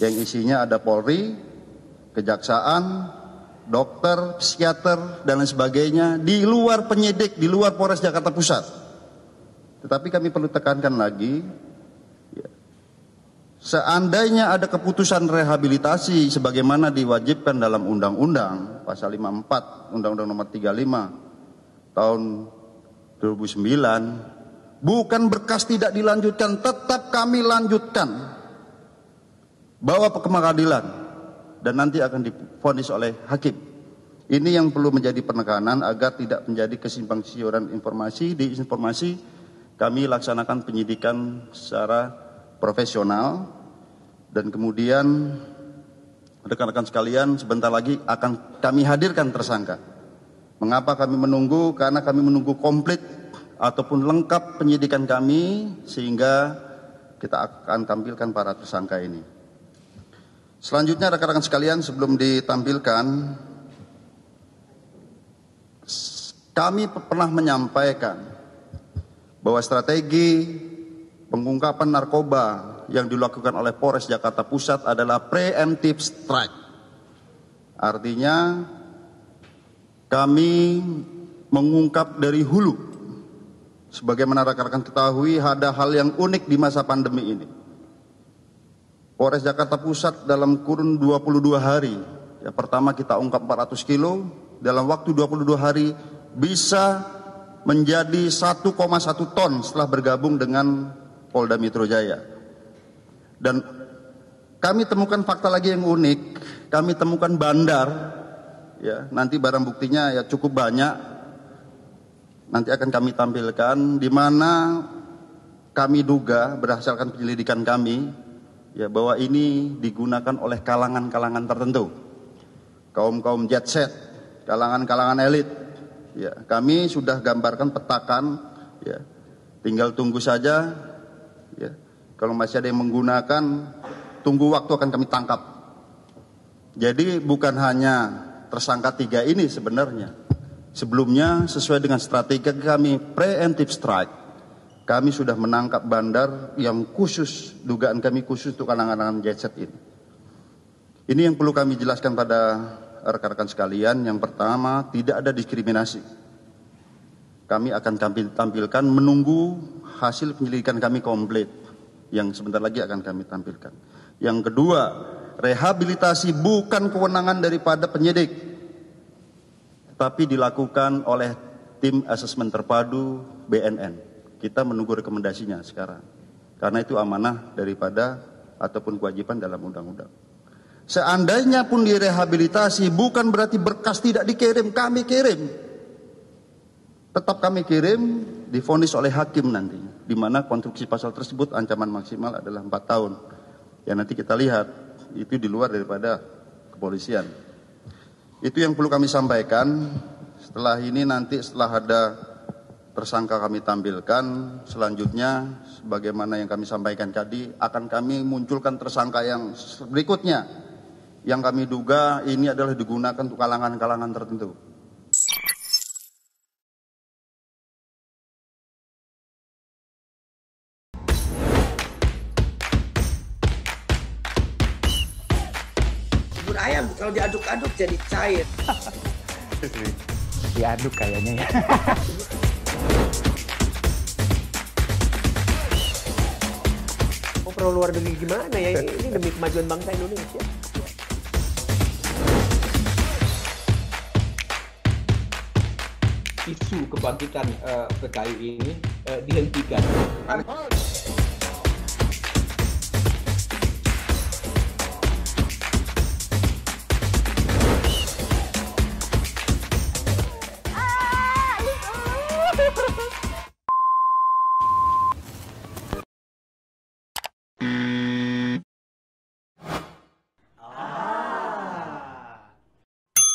yang isinya ada Polri, kejaksaan, dokter, psikiater, dan lain sebagainya di luar penyidik, di luar Polres Jakarta Pusat. Tetapi kami perlu tekankan lagi, ya, seandainya ada keputusan rehabilitasi sebagaimana diwajibkan dalam Undang-Undang Pasal 54, Undang-Undang Nomor 35 tahun 2009, bukan berkas tidak dilanjutkan, tetap kami lanjutkan bawa ke pengadilan dan nanti akan difonis oleh hakim. Ini yang perlu menjadi penekanan agar tidak menjadi kesimpang siuran informasi. Di informasi kami laksanakan penyidikan secara profesional dan kemudian rekan-rekan sekalian sebentar lagi akan kami hadirkan tersangka. Mengapa kami menunggu? Karena kami menunggu komplit ataupun lengkap penyidikan kami sehingga kita akan tampilkan para tersangka ini. Selanjutnya rekan-rekan sekalian sebelum ditampilkan kami pernah menyampaikan bahwa strategi pengungkapan narkoba yang dilakukan oleh Polres Jakarta Pusat adalah preemptive strike. Artinya kami mengungkap dari hulu. Sebagaimana rekan-rekan ketahui ada hal yang unik di masa pandemi ini Polres Jakarta Pusat dalam kurun 22 hari. Ya, pertama kita ungkap 400 kilo, dalam waktu 22 hari bisa menjadi 1,1 ton setelah bergabung dengan Polda Metro Jaya. Dan kami temukan fakta lagi yang unik, kami temukan bandar, ya nanti barang buktinya ya cukup banyak, nanti akan kami tampilkan di mana kami duga berdasarkan penyelidikan kami ya bahwa ini digunakan oleh kalangan-kalangan tertentu, kaum-kaum jet set, kalangan-kalangan elit. Ya, kami sudah gambarkan petakan, ya, tinggal tunggu saja. Ya, kalau masih ada yang menggunakan, tunggu waktu akan kami tangkap. Jadi bukan hanya tersangka tiga ini sebenarnya. Sebelumnya sesuai dengan strategi kami preemptive strike kami sudah menangkap bandar yang khusus, dugaan kami khusus untuk kalangan-kalangan jetset ini. Ini yang perlu kami jelaskan pada rekan-rekan sekalian. Yang pertama, tidak ada diskriminasi. Kami akan tampilkan menunggu hasil penyelidikan kami komplit yang sebentar lagi akan kami tampilkan. Yang kedua, rehabilitasi bukan kewenangan daripada penyidik tapi dilakukan oleh tim asesmen terpadu BNN kita menunggu rekomendasinya sekarang. Karena itu amanah daripada ataupun kewajiban dalam undang-undang. Seandainya pun direhabilitasi bukan berarti berkas tidak dikirim, kami kirim. Tetap kami kirim difonis oleh hakim nanti Di mana konstruksi pasal tersebut ancaman maksimal adalah 4 tahun. Ya nanti kita lihat itu di luar daripada kepolisian. Itu yang perlu kami sampaikan. Setelah ini nanti setelah ada tersangka kami tampilkan. Selanjutnya, sebagaimana yang kami sampaikan tadi, akan kami munculkan tersangka yang berikutnya. Yang kami duga ini adalah digunakan untuk kalangan-kalangan tertentu. Bubur ayam kalau diaduk-aduk jadi cair. diaduk kayaknya ya. pro luar negeri gimana ya ini, ini demi kemajuan bangsa Indonesia. Isu kebangkitan uh, PKI ini uh, dihentikan. Aneh.